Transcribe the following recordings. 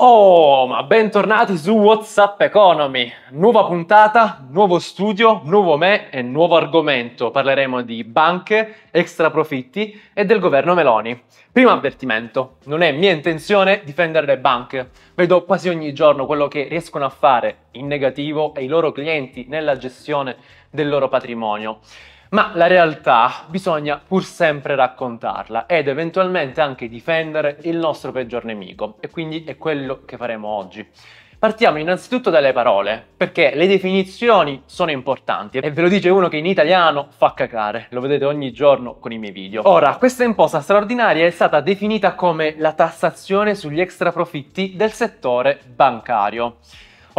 Oh, ma bentornati su WhatsApp Economy. Nuova puntata, nuovo studio, nuovo me e nuovo argomento. Parleremo di banche, extraprofitti e del governo Meloni. Primo avvertimento, non è mia intenzione difendere le banche. Vedo quasi ogni giorno quello che riescono a fare in negativo e i loro clienti nella gestione del loro patrimonio. Ma la realtà bisogna pur sempre raccontarla ed eventualmente anche difendere il nostro peggior nemico e quindi è quello che faremo oggi. Partiamo innanzitutto dalle parole, perché le definizioni sono importanti e ve lo dice uno che in italiano fa cacare, lo vedete ogni giorno con i miei video. Ora, questa imposta straordinaria è stata definita come la tassazione sugli extraprofitti del settore bancario.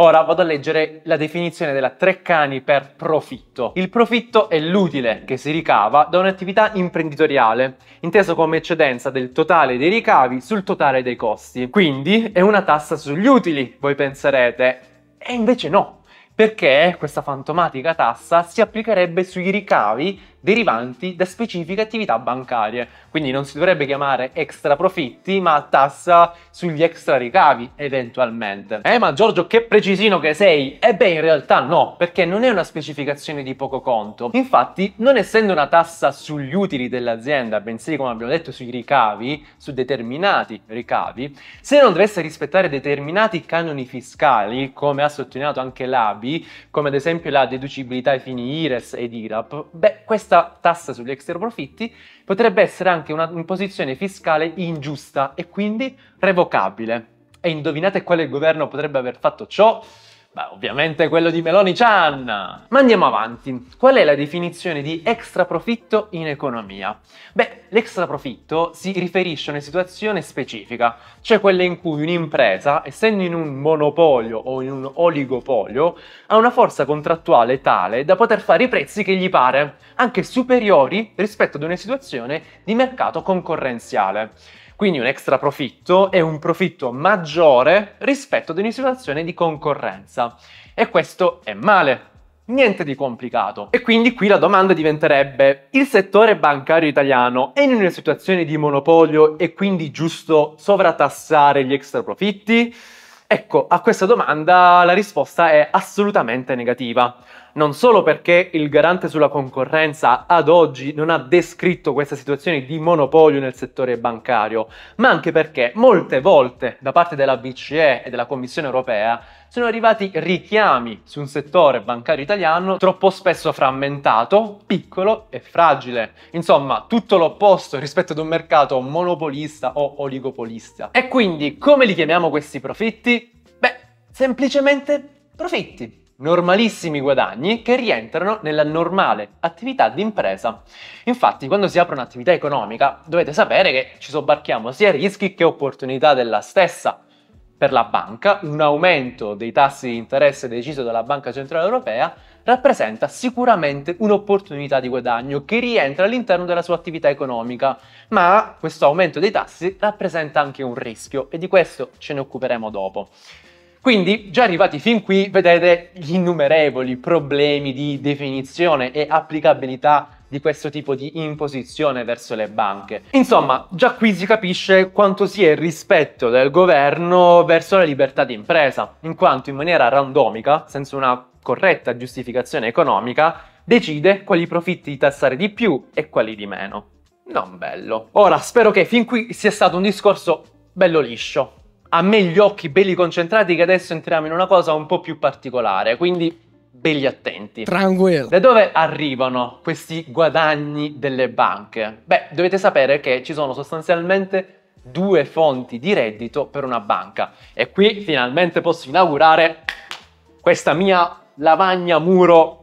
Ora vado a leggere la definizione della Treccani per profitto. Il profitto è l'utile che si ricava da un'attività imprenditoriale, inteso come eccedenza del totale dei ricavi sul totale dei costi. Quindi è una tassa sugli utili, voi penserete. E invece no, perché questa fantomatica tassa si applicherebbe sui ricavi derivanti da specifiche attività bancarie. Quindi non si dovrebbe chiamare extra profitti, ma tassa sugli extra ricavi eventualmente. Eh, ma Giorgio, che precisino che sei! Eh beh, in realtà no, perché non è una specificazione di poco conto. Infatti, non essendo una tassa sugli utili dell'azienda, bensì come abbiamo detto sui ricavi, su determinati ricavi, se non dovesse rispettare determinati canoni fiscali, come ha sottolineato anche l'ABI, come ad esempio la deducibilità ai fini IRES ed IRAP, beh, questa questa tassa sugli extra profitti potrebbe essere anche un'imposizione fiscale ingiusta e quindi revocabile. E indovinate quale governo potrebbe aver fatto ciò? Beh, ovviamente quello di Meloni-Chan! Ma andiamo avanti. Qual è la definizione di extraprofitto in economia? Beh, l'extraprofitto si riferisce a una situazione specifica, cioè quella in cui un'impresa, essendo in un monopolio o in un oligopolio, ha una forza contrattuale tale da poter fare i prezzi che gli pare, anche superiori rispetto ad una situazione di mercato concorrenziale. Quindi un extra profitto è un profitto maggiore rispetto ad una situazione di concorrenza. E questo è male. Niente di complicato. E quindi qui la domanda diventerebbe, il settore bancario italiano è in una situazione di monopolio e quindi giusto sovratassare gli extra profitti? Ecco, a questa domanda la risposta è assolutamente negativa non solo perché il garante sulla concorrenza ad oggi non ha descritto questa situazione di monopolio nel settore bancario, ma anche perché molte volte da parte della BCE e della Commissione europea sono arrivati richiami su un settore bancario italiano troppo spesso frammentato, piccolo e fragile. Insomma, tutto l'opposto rispetto ad un mercato monopolista o oligopolista. E quindi come li chiamiamo questi profitti? Beh, semplicemente profitti normalissimi guadagni che rientrano nella normale attività d'impresa. Infatti, quando si apre un'attività economica, dovete sapere che ci sobbarchiamo sia rischi che opportunità della stessa. Per la banca, un aumento dei tassi di interesse deciso dalla Banca Centrale Europea rappresenta sicuramente un'opportunità di guadagno che rientra all'interno della sua attività economica, ma questo aumento dei tassi rappresenta anche un rischio e di questo ce ne occuperemo dopo. Quindi, già arrivati fin qui, vedete gli innumerevoli problemi di definizione e applicabilità di questo tipo di imposizione verso le banche. Insomma, già qui si capisce quanto sia il rispetto del governo verso la libertà di impresa, in quanto in maniera randomica, senza una corretta giustificazione economica, decide quali profitti tassare di più e quali di meno. Non bello. Ora, spero che fin qui sia stato un discorso bello liscio, a me gli occhi belli concentrati che adesso entriamo in una cosa un po' più particolare, quindi belli attenti. Tranquillo. Da dove arrivano questi guadagni delle banche? Beh, dovete sapere che ci sono sostanzialmente due fonti di reddito per una banca e qui finalmente posso inaugurare questa mia lavagna muro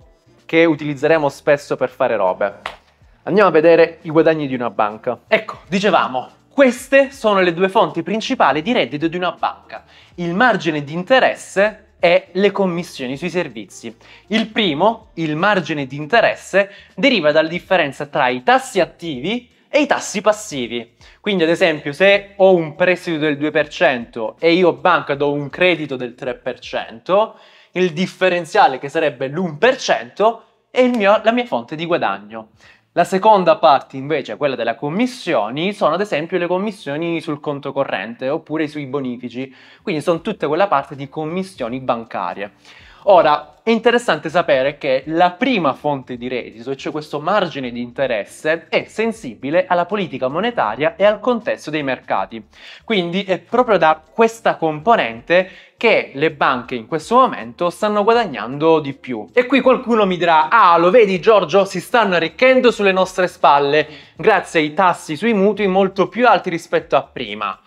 che utilizzeremo spesso per fare robe. Andiamo a vedere i guadagni di una banca. Ecco, dicevamo, queste sono le due fonti principali di reddito di una banca. Il margine di interesse e le commissioni sui servizi. Il primo, il margine di interesse, deriva dalla differenza tra i tassi attivi e i tassi passivi. Quindi ad esempio se ho un prestito del 2% e io banca do un credito del 3%, il differenziale che sarebbe l'1% è mio, la mia fonte di guadagno. La seconda parte invece, quella delle commissioni, sono ad esempio le commissioni sul conto corrente oppure sui bonifici, quindi sono tutta quella parte di commissioni bancarie. Ora, è interessante sapere che la prima fonte di reddito, cioè questo margine di interesse, è sensibile alla politica monetaria e al contesto dei mercati. Quindi è proprio da questa componente che le banche in questo momento stanno guadagnando di più. E qui qualcuno mi dirà, ah lo vedi Giorgio, si stanno arricchendo sulle nostre spalle grazie ai tassi sui mutui molto più alti rispetto a prima.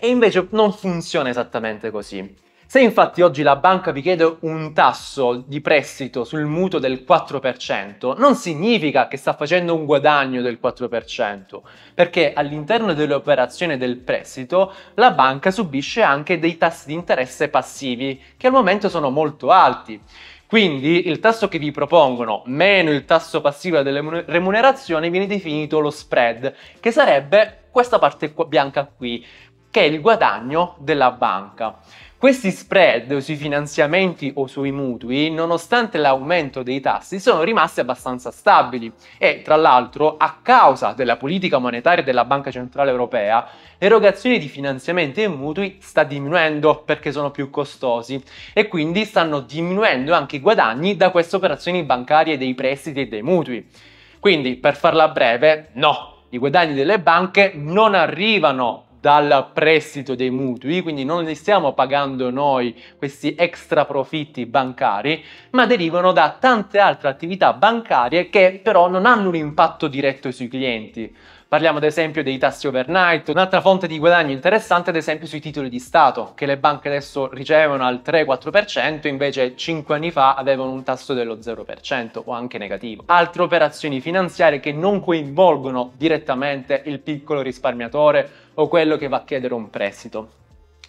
E invece non funziona esattamente così. Se infatti oggi la banca vi chiede un tasso di prestito sul mutuo del 4%, non significa che sta facendo un guadagno del 4%, perché all'interno dell'operazione del prestito la banca subisce anche dei tassi di interesse passivi, che al momento sono molto alti. Quindi il tasso che vi propongono meno il tasso passivo della remunerazione viene definito lo spread, che sarebbe questa parte bianca qui, che è il guadagno della banca. Questi spread sui finanziamenti o sui mutui, nonostante l'aumento dei tassi, sono rimasti abbastanza stabili e, tra l'altro, a causa della politica monetaria della Banca Centrale Europea, l'erogazione di finanziamenti e mutui sta diminuendo perché sono più costosi e quindi stanno diminuendo anche i guadagni da queste operazioni bancarie dei prestiti e dei mutui. Quindi, per farla breve, no, i guadagni delle banche non arrivano dal prestito dei mutui, quindi non li stiamo pagando noi questi extra profitti bancari, ma derivano da tante altre attività bancarie che però non hanno un impatto diretto sui clienti. Parliamo ad esempio dei tassi overnight, un'altra fonte di guadagno interessante ad esempio sui titoli di Stato, che le banche adesso ricevono al 3-4%, invece 5 anni fa avevano un tasso dello 0% o anche negativo. Altre operazioni finanziarie che non coinvolgono direttamente il piccolo risparmiatore o quello che va a chiedere un prestito.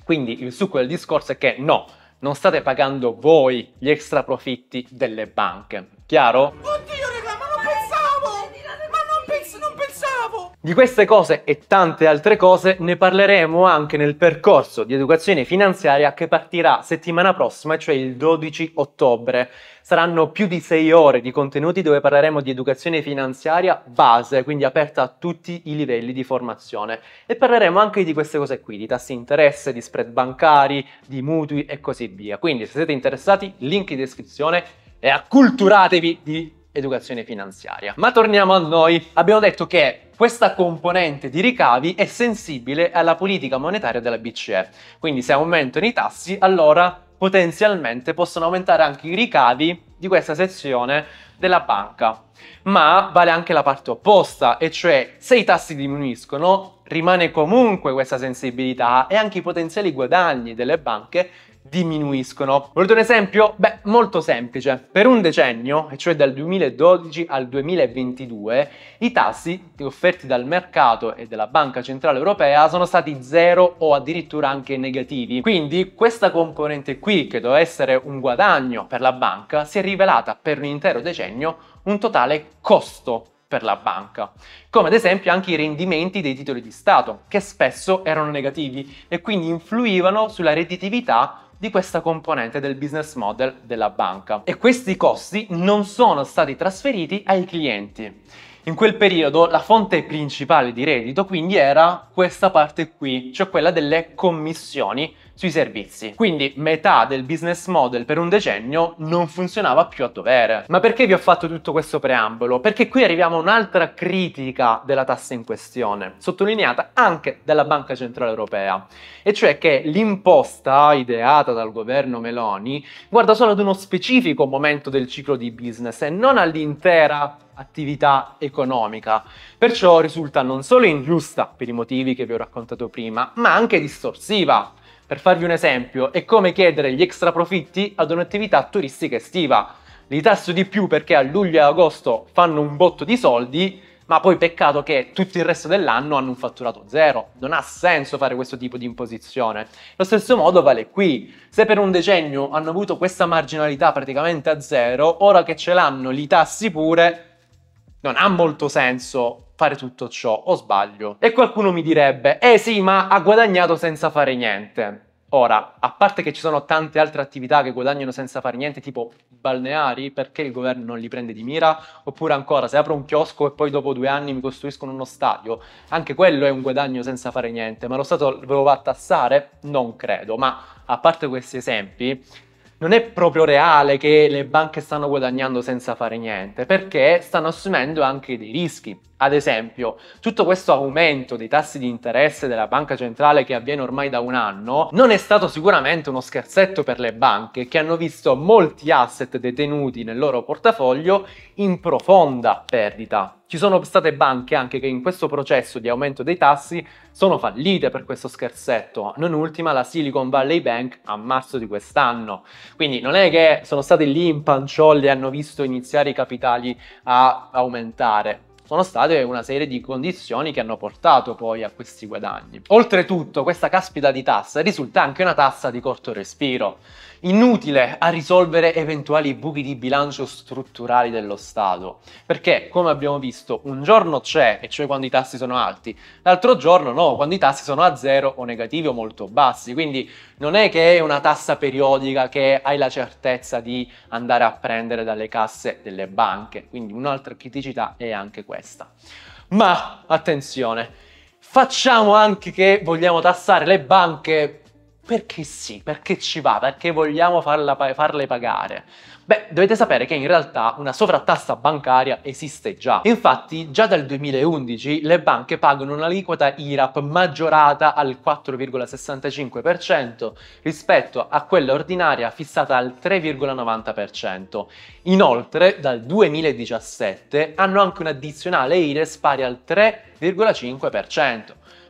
Quindi il succo del discorso è che no, non state pagando voi gli extra profitti delle banche, chiaro? Oddio! Di queste cose e tante altre cose ne parleremo anche nel percorso di educazione finanziaria che partirà settimana prossima, cioè il 12 ottobre. Saranno più di 6 ore di contenuti dove parleremo di educazione finanziaria base, quindi aperta a tutti i livelli di formazione. E parleremo anche di queste cose qui, di tassi di interesse, di spread bancari, di mutui e così via. Quindi se siete interessati, link in descrizione e acculturatevi di educazione finanziaria. Ma torniamo a noi. Abbiamo detto che questa componente di ricavi è sensibile alla politica monetaria della BCE, quindi se aumentano i tassi, allora potenzialmente possono aumentare anche i ricavi di questa sezione della banca. Ma vale anche la parte opposta, e cioè se i tassi diminuiscono, rimane comunque questa sensibilità e anche i potenziali guadagni delle banche diminuiscono. Volete un esempio? Beh, molto semplice. Per un decennio, e cioè dal 2012 al 2022, i tassi offerti dal mercato e dalla Banca Centrale Europea sono stati zero o addirittura anche negativi. Quindi questa componente qui, che doveva essere un guadagno per la banca, si è rivelata per un intero decennio un totale costo Per la banca, come ad esempio anche i rendimenti dei titoli di Stato, che spesso erano negativi e quindi influivano sulla redditività di questa componente del business model della banca e questi costi non sono stati trasferiti ai clienti. In quel periodo la fonte principale di reddito quindi era questa parte qui, cioè quella delle commissioni sui servizi. Quindi metà del business model per un decennio non funzionava più a dovere. Ma perché vi ho fatto tutto questo preambolo? Perché qui arriviamo a un'altra critica della tassa in questione, sottolineata anche dalla Banca Centrale Europea, e cioè che l'imposta ideata dal governo Meloni guarda solo ad uno specifico momento del ciclo di business e non all'intera attività economica. Perciò risulta non solo ingiusta per i motivi che vi ho raccontato prima, ma anche distorsiva per farvi un esempio, è come chiedere gli extra profitti ad un'attività turistica estiva. Li tasso di più perché a luglio e agosto fanno un botto di soldi, ma poi peccato che tutto il resto dell'anno hanno un fatturato zero. Non ha senso fare questo tipo di imposizione. Lo stesso modo vale qui. Se per un decennio hanno avuto questa marginalità praticamente a zero, ora che ce l'hanno li tassi pure, non ha molto senso fare tutto ciò, o sbaglio? E qualcuno mi direbbe, eh sì, ma ha guadagnato senza fare niente. Ora, a parte che ci sono tante altre attività che guadagnano senza fare niente, tipo balneari, perché il governo non li prende di mira? Oppure ancora, se apro un chiosco e poi dopo due anni mi costruiscono uno stadio, anche quello è un guadagno senza fare niente, ma lo Stato ve lo va a tassare? Non credo, ma a parte questi esempi, non è proprio reale che le banche stanno guadagnando senza fare niente, perché stanno assumendo anche dei rischi. Ad esempio, tutto questo aumento dei tassi di interesse della banca centrale che avviene ormai da un anno non è stato sicuramente uno scherzetto per le banche che hanno visto molti asset detenuti nel loro portafoglio in profonda perdita. Ci sono state banche anche che in questo processo di aumento dei tassi sono fallite per questo scherzetto, non ultima la Silicon Valley Bank a marzo di quest'anno. Quindi non è che sono state lì in panciolli e hanno visto iniziare i capitali a aumentare sono state una serie di condizioni che hanno portato poi a questi guadagni. Oltretutto questa caspita di tassa risulta anche una tassa di corto respiro inutile a risolvere eventuali buchi di bilancio strutturali dello Stato, perché come abbiamo visto un giorno c'è, e cioè quando i tassi sono alti, l'altro giorno no, quando i tassi sono a zero o negativi o molto bassi, quindi non è che è una tassa periodica che hai la certezza di andare a prendere dalle casse delle banche, quindi un'altra criticità è anche questa. Ma attenzione, facciamo anche che vogliamo tassare le banche perché sì, perché ci va, perché vogliamo farla, farle pagare. Beh, dovete sapere che in realtà una sovrattassa bancaria esiste già. Infatti, già dal 2011 le banche pagano un'aliquota IRAP maggiorata al 4,65% rispetto a quella ordinaria fissata al 3,90%. Inoltre, dal 2017 hanno anche un'addizionale IRES pari al 3,5%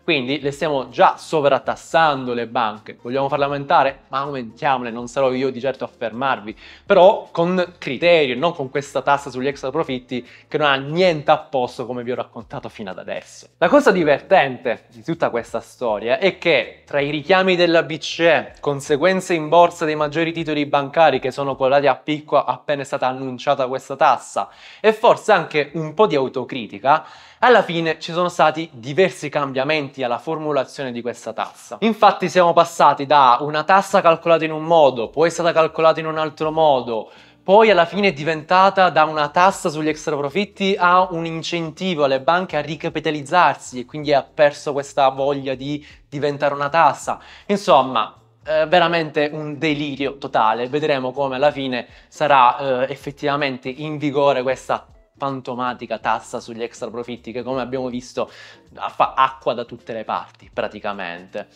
quindi le stiamo già sovratassando le banche. Vogliamo farle aumentare? Ma aumentiamole, non sarò io di certo a fermarvi, però con criterio, non con questa tassa sugli extra profitti che non ha niente a posto come vi ho raccontato fino ad adesso. La cosa divertente di tutta questa storia è che tra i richiami della BCE, conseguenze in borsa dei maggiori titoli bancari che sono collati a picco appena è stata annunciata questa tassa e forse anche un po' di autocritica, alla fine ci sono stati diversi cambiamenti alla formulazione di questa tassa. Infatti siamo passati da una tassa calcolata in un modo, poi è stata calcolata in un altro modo, poi alla fine è diventata da una tassa sugli extra profitti a un incentivo alle banche a ricapitalizzarsi e quindi ha perso questa voglia di diventare una tassa. Insomma, eh, veramente un delirio totale. Vedremo come alla fine sarà eh, effettivamente in vigore questa fantomatica tassa sugli extra profitti che come abbiamo visto fa acqua da tutte le parti praticamente.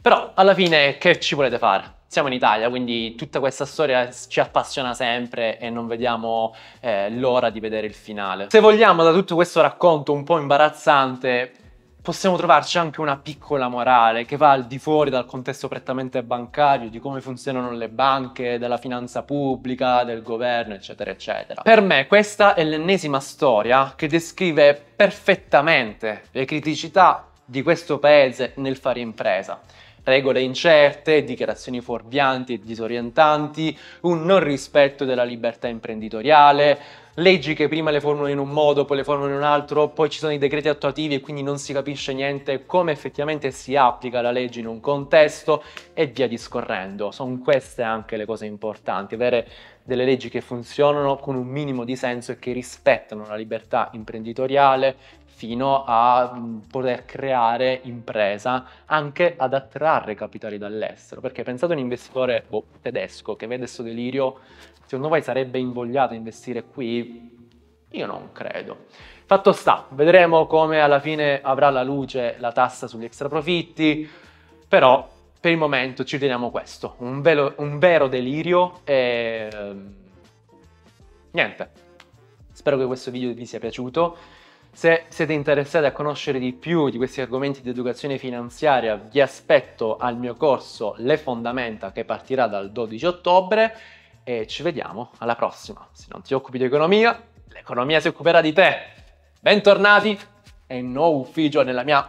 Però alla fine che ci volete fare? Siamo in Italia, quindi tutta questa storia ci appassiona sempre e non vediamo eh, l'ora di vedere il finale. Se vogliamo da tutto questo racconto un po' imbarazzante possiamo trovarci anche una piccola morale che va al di fuori dal contesto prettamente bancario, di come funzionano le banche, della finanza pubblica, del governo, eccetera, eccetera. Per me questa è l'ennesima storia che descrive perfettamente le criticità di questo paese nel fare impresa regole incerte, dichiarazioni fuorvianti e disorientanti, un non rispetto della libertà imprenditoriale, leggi che prima le formulano in un modo, poi le formulano in un altro, poi ci sono i decreti attuativi e quindi non si capisce niente come effettivamente si applica la legge in un contesto e via discorrendo. Sono queste anche le cose importanti, avere delle leggi che funzionano con un minimo di senso e che rispettano la libertà imprenditoriale, fino a mm, poter creare impresa, anche ad attrarre capitali dall'estero. Perché pensate a un investitore boh, tedesco che vede questo delirio, secondo voi sarebbe invogliato a investire qui? Io non credo. Fatto sta, vedremo come alla fine avrà la luce la tassa sugli extra profitti, però per il momento ci teniamo questo, un, velo, un vero delirio e... Ehm, niente. Spero che questo video vi sia piaciuto. Se siete interessati a conoscere di più di questi argomenti di educazione finanziaria, vi aspetto al mio corso Le Fondamenta che partirà dal 12 ottobre e ci vediamo alla prossima. Se non ti occupi di economia, l'economia si occuperà di te. Bentornati e nuovo ufficio nella mia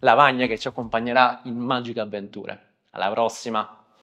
lavagna che ci accompagnerà in magiche avventure. Alla prossima!